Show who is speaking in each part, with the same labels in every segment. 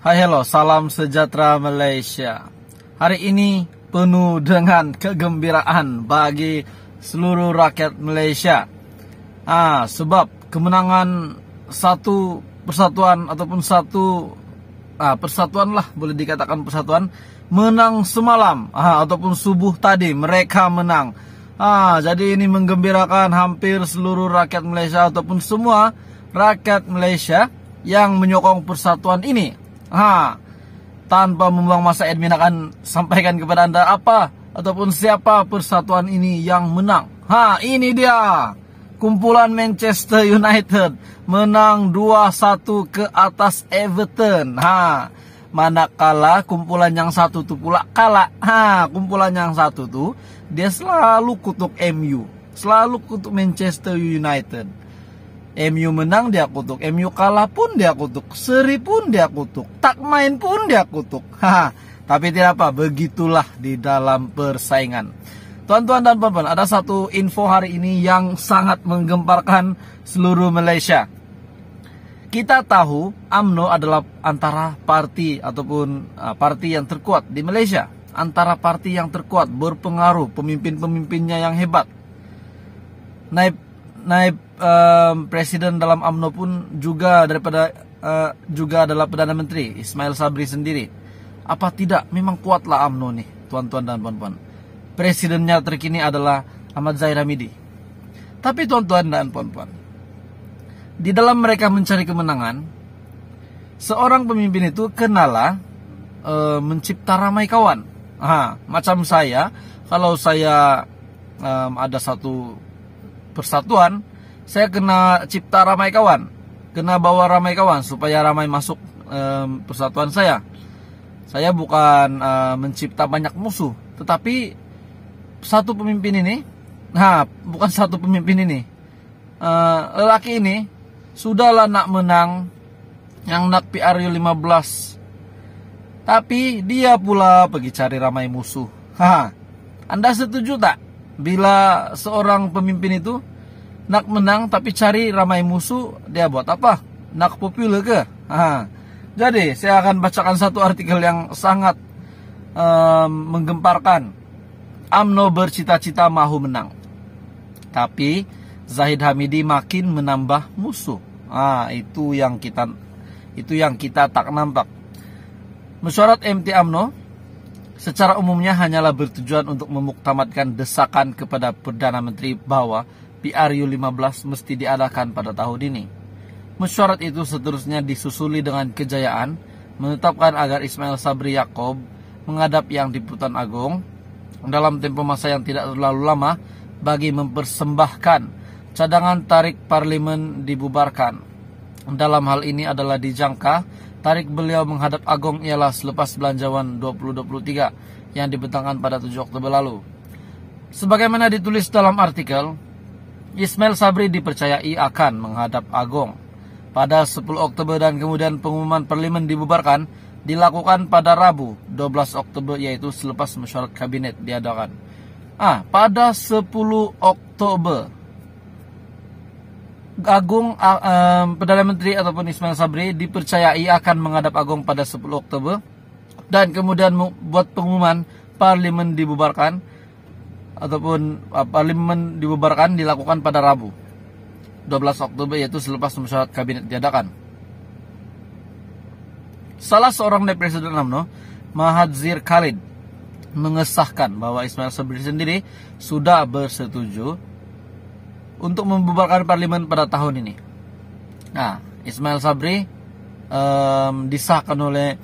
Speaker 1: Hai hello, salam sejahtera Malaysia. Hari ini penuh dengan kegembiraan bagi seluruh rakyat Malaysia. Ah, sebab kemenangan satu persatuan ataupun satu ah, persatuan lah boleh dikatakan persatuan menang semalam ah, ataupun subuh tadi mereka menang. Ah, jadi ini menggembirakan hampir seluruh rakyat Malaysia ataupun semua rakyat Malaysia yang menyokong persatuan ini ha, tanpa membuang masa admin akan sampaikan kepada anda apa ataupun siapa persatuan ini yang menang ha ini dia kumpulan Manchester United menang 2-1 ke atas Everton ha manakala kumpulan yang satu tuh pula kalah ha kumpulan yang satu tuh dia selalu kutuk MU selalu kutuk Manchester United MU menang dia kutuk, MU kalah pun dia kutuk, seri pun dia kutuk, tak main pun dia kutuk. Haha. Tapi tidak apa, begitulah di dalam persaingan. Tuan-tuan dan puan-puan, ada satu info hari ini yang sangat menggemparkan seluruh Malaysia. Kita tahu AMNO adalah antara parti ataupun uh, parti yang terkuat di Malaysia, antara parti yang terkuat berpengaruh, pemimpin-pemimpinnya yang hebat. Naib naib um, presiden dalam AMNO pun juga daripada uh, juga adalah perdana menteri Ismail Sabri sendiri. Apa tidak? Memang kuatlah AMNO nih, tuan-tuan dan puan-puan. Presidennya terkini adalah Ahmad Zahir Hamidi. Tapi tuan-tuan dan puan-puan, di dalam mereka mencari kemenangan, seorang pemimpin itu kenalah uh, mencipta ramai kawan. Aha, macam saya, kalau saya um, ada satu persatuan, saya kena cipta ramai kawan, kena bawa ramai kawan supaya ramai masuk um, persatuan saya. Saya bukan uh, mencipta banyak musuh, tetapi satu pemimpin ini, nah bukan satu pemimpin ini, uh, lelaki ini sudahlah nak menang yang nak PRU 15. Tapi dia pula pergi cari ramai musuh. Haha. Anda setuju tak? Bila seorang pemimpin itu nak menang tapi cari ramai musuh, dia buat apa? Nak populer ke? Ha. Jadi, saya akan bacakan satu artikel yang sangat um, menggemparkan. AMNO bercita-cita mahu menang. Tapi Zahid Hamidi makin menambah musuh. Ah, itu yang kita itu yang kita tak nampak. Mesyuarat MT AMNO secara umumnya hanyalah bertujuan untuk memuktamadkan desakan kepada Perdana Menteri bahwa PRU 15 mesti diadakan pada tahun ini. Mesyuarat itu seterusnya disusuli dengan kejayaan menetapkan agar Ismail Sabri Yaakob menghadap yang di Putan Agung dalam tempo masa yang tidak terlalu lama bagi mempersembahkan cadangan tarik parlimen dibubarkan. Dalam hal ini adalah dijangka Tarik beliau menghadap Agong ialah selepas belanjawan 2023 yang dibentangkan pada 7 Oktober lalu. Sebagaimana ditulis dalam artikel, Ismail Sabri dipercayai akan menghadap Agong Pada 10 Oktober dan kemudian pengumuman perlimen dibubarkan dilakukan pada Rabu 12 Oktober yaitu selepas mesyuarat kabinet diadakan. Ah, pada 10 Oktober Agung uh, Perdana Menteri ataupun Ismail Sabri dipercayai akan menghadap Agung pada 10 Oktober dan kemudian buat pengumuman parlimen dibubarkan ataupun uh, eh, parlemen dibubarkan dilakukan pada Rabu 12 Oktober yaitu selepas musyawarah kabinet diadakan. Salah seorang dari Presiden Amno, Mahathir Khalid, mengesahkan bahwa Ismail Sabri sendiri sudah bersetuju untuk membubarkan parlemen pada tahun ini. Nah, Ismail Sabri um, disahkan oleh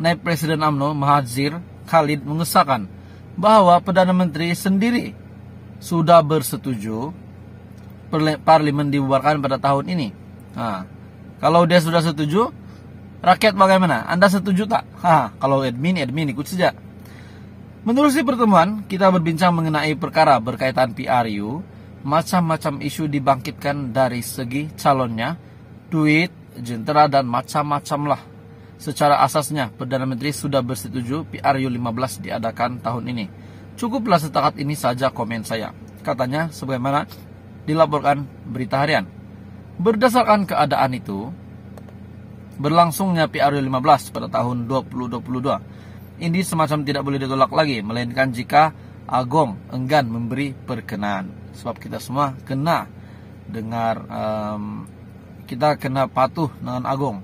Speaker 1: Naib Presiden AMNO Mahathir Khalid mengesahkan bahwa Perdana Menteri sendiri sudah bersetuju parlemen dibubarkan pada tahun ini. Nah, kalau dia sudah setuju, rakyat bagaimana? Anda setuju tak? Ha, kalau admin, admin ikut saja. Menurut si pertemuan, kita berbincang mengenai perkara berkaitan PRU macam-macam isu dibangkitkan dari segi calonnya, duit, jentera, dan macam-macam lah. Secara asasnya, Perdana Menteri sudah bersetuju PRU 15 diadakan tahun ini. Cukuplah setakat ini saja komen saya. Katanya sebagaimana dilaporkan berita harian. Berdasarkan keadaan itu, berlangsungnya PRU 15 pada tahun 2022, ini semacam tidak boleh ditolak lagi, melainkan jika Agong enggan memberi perkenan sebab kita semua kena dengar um, kita kena patuh dengan agung.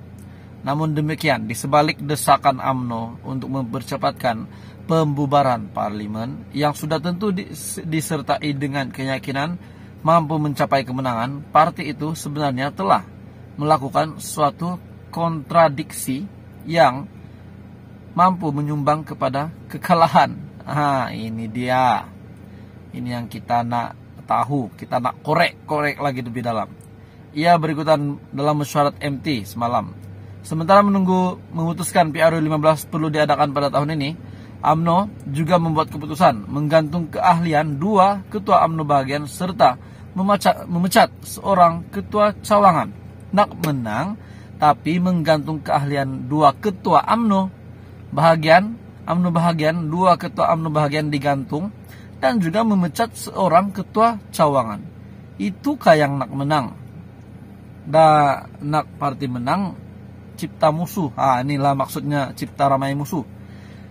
Speaker 1: Namun demikian, di sebalik desakan AMNO untuk mempercepatkan pembubaran parlimen yang sudah tentu disertai dengan keyakinan mampu mencapai kemenangan, parti itu sebenarnya telah melakukan suatu kontradiksi yang mampu menyumbang kepada kekalahan. Ah, ini dia. Ini yang kita nak tahu kita nak korek-korek lagi lebih dalam ia berikutan dalam mesyuarat MT semalam sementara menunggu memutuskan PRU 15 perlu diadakan pada tahun ini AMNO juga membuat keputusan menggantung keahlian dua ketua AMNO bagian serta memecat, memecat seorang ketua cawangan nak menang tapi menggantung keahlian dua ketua AMNO bahagian AMNO bahagian dua ketua AMNO bahagian digantung dan juga memecat seorang ketua cawangan. Itu yang nak menang. Da nak parti menang cipta musuh. Ah inilah maksudnya cipta ramai musuh.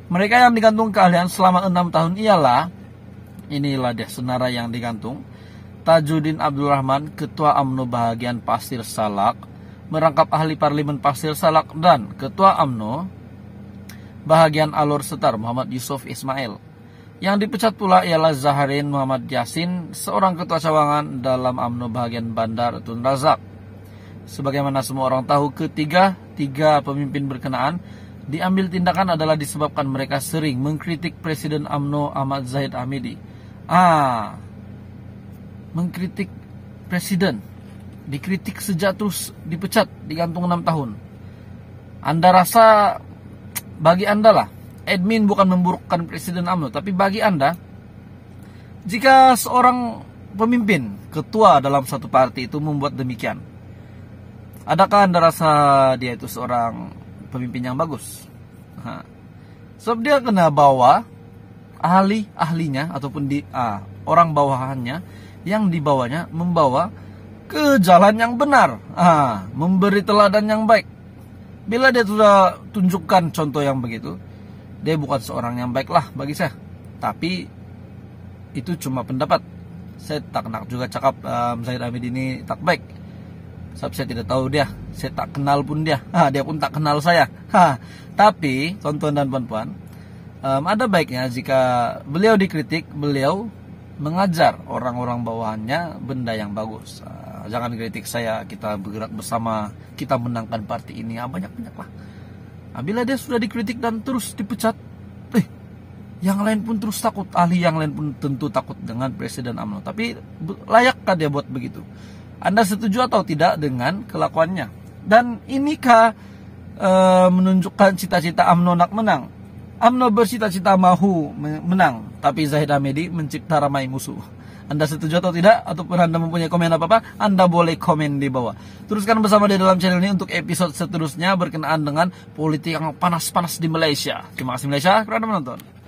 Speaker 1: Mereka yang digantung keahlian selama enam tahun ialah inilah deh senara yang digantung. Tajuddin Rahman, Ketua AMNO Bahagian Pasir Salak, merangkap ahli Parlimen Pasir Salak dan Ketua AMNO Bahagian Alor Setar Muhammad Yusof Ismail. Yang dipecat pula ialah Zaharin Muhammad Yasin, seorang ketua cawangan dalam AMNO bagian Bandar Tun Razak. Sebagaimana semua orang tahu, ketiga, tiga pemimpin berkenaan diambil tindakan adalah disebabkan mereka sering mengkritik Presiden AMNO Ahmad Zahid Hamidi. Ah, mengkritik Presiden, dikritik sejak terus dipecat, digantung enam tahun. Anda rasa bagi Anda lah admin bukan memburukkan Presiden AMNO, tapi bagi Anda, jika seorang pemimpin, ketua dalam satu partai itu membuat demikian, adakah Anda rasa dia itu seorang pemimpin yang bagus? sebab so dia kena bawa ahli-ahlinya ataupun di ah, orang bawahannya yang dibawanya membawa ke jalan yang benar, ah, memberi teladan yang baik. Bila dia sudah tunjukkan contoh yang begitu, dia bukan seorang yang baik lah bagi saya tapi itu cuma pendapat saya tak nak juga cakap um, Zaid Hamid ini tak baik Sebab saya tidak tahu dia Saya tak kenal pun dia ha, Dia pun tak kenal saya ha, Tapi tonton dan puan-puan um, Ada baiknya jika beliau dikritik Beliau mengajar orang-orang bawahannya benda yang bagus uh, Jangan kritik saya Kita bergerak bersama Kita menangkan parti ini ya, Banyak-banyak lah Nah, bila dia sudah dikritik dan terus dipecat, eh, yang lain pun terus takut. Ahli yang lain pun tentu takut dengan Presiden AMNO. Tapi layakkah dia buat begitu? Anda setuju atau tidak dengan kelakuannya? Dan inikah e, menunjukkan cita-cita AMNO nak menang? AMNO bercita-cita mahu menang, tapi Zahid Hamidi mencipta ramai musuh. Anda setuju atau tidak ataupun Anda mempunyai komen apa-apa, Anda boleh komen di bawah. Teruskan bersama di dalam channel ini untuk episode seterusnya berkenaan dengan politik yang panas-panas di Malaysia. Terima kasih Malaysia kerana menonton.